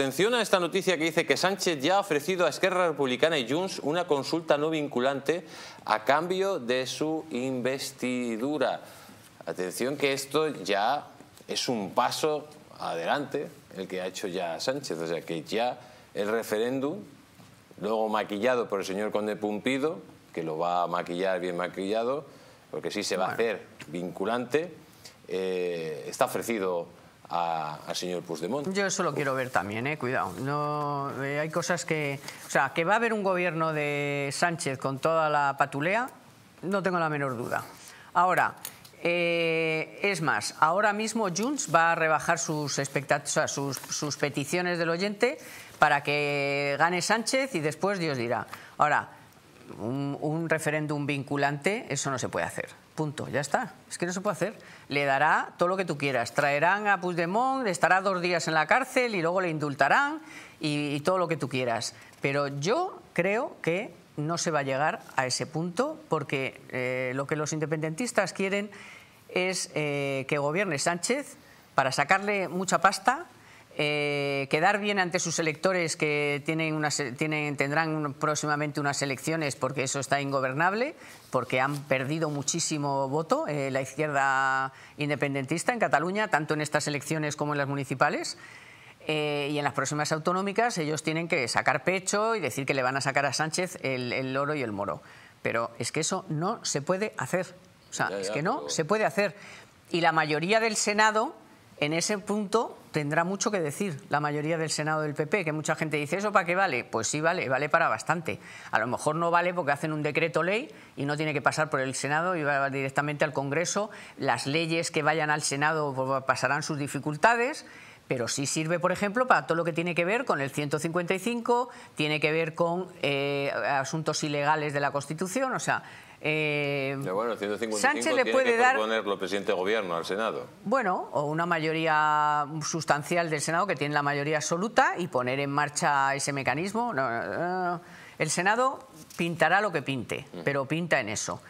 Atención a esta noticia que dice que Sánchez ya ha ofrecido a Esquerra Republicana y Junts una consulta no vinculante a cambio de su investidura. Atención que esto ya es un paso adelante el que ha hecho ya Sánchez, o sea que ya el referéndum, luego maquillado por el señor Conde Pumpido, que lo va a maquillar bien maquillado, porque sí se va a hacer vinculante, eh, está ofrecido al señor Puigdemont. Yo eso lo quiero ver también, eh, cuidado. No, eh, hay cosas que... O sea, que va a haber un gobierno de Sánchez con toda la patulea, no tengo la menor duda. Ahora, eh, es más, ahora mismo Junts va a rebajar sus, expectativas, sus, sus peticiones del oyente para que gane Sánchez y después Dios dirá. Ahora, un referéndum vinculante, eso no se puede hacer. Punto, ya está. Es que no se puede hacer. Le dará todo lo que tú quieras. Traerán a Puigdemont, estará dos días en la cárcel y luego le indultarán y, todo lo que tú quieras. Pero yo creo que no se va a llegar a ese punto porque eh, lo que los independentistas quieren es eh, que gobierne Sánchez para sacarle mucha pasta eh, quedar bien ante sus electores que tienen tendrán próximamente unas elecciones porque eso está ingobernable, porque han perdido muchísimo voto eh, la izquierda independentista en Cataluña, tanto en estas elecciones como en las municipales. Eh, y en las próximas autonómicas ellos tienen que sacar pecho y decir que le van a sacar a Sánchez el, oro y el moro. Pero es que eso no se puede hacer. O sea, es que no se puede hacer. Y la mayoría del Senado en ese punto tendrá mucho que decir la mayoría del Senado del PP, que mucha gente dice, ¿eso para qué vale? Pues sí vale, vale para bastante. A lo mejor no vale porque hacen un decreto ley y no tiene que pasar por el Senado y va directamente al Congreso. Las leyes que vayan al Senado pues, pasarán sus dificultades pero sí sirve, por ejemplo, para todo lo que tiene que ver con el 155, tiene que ver con eh, asuntos ilegales de la Constitución, o sea... Eh, bueno, el Sánchez le puede dar... presidente de gobierno al Senado. Bueno, o una mayoría sustancial del Senado que tiene la mayoría absoluta y poner en marcha ese mecanismo. el Senado pintará lo que pinte, mm. pero pinta en eso.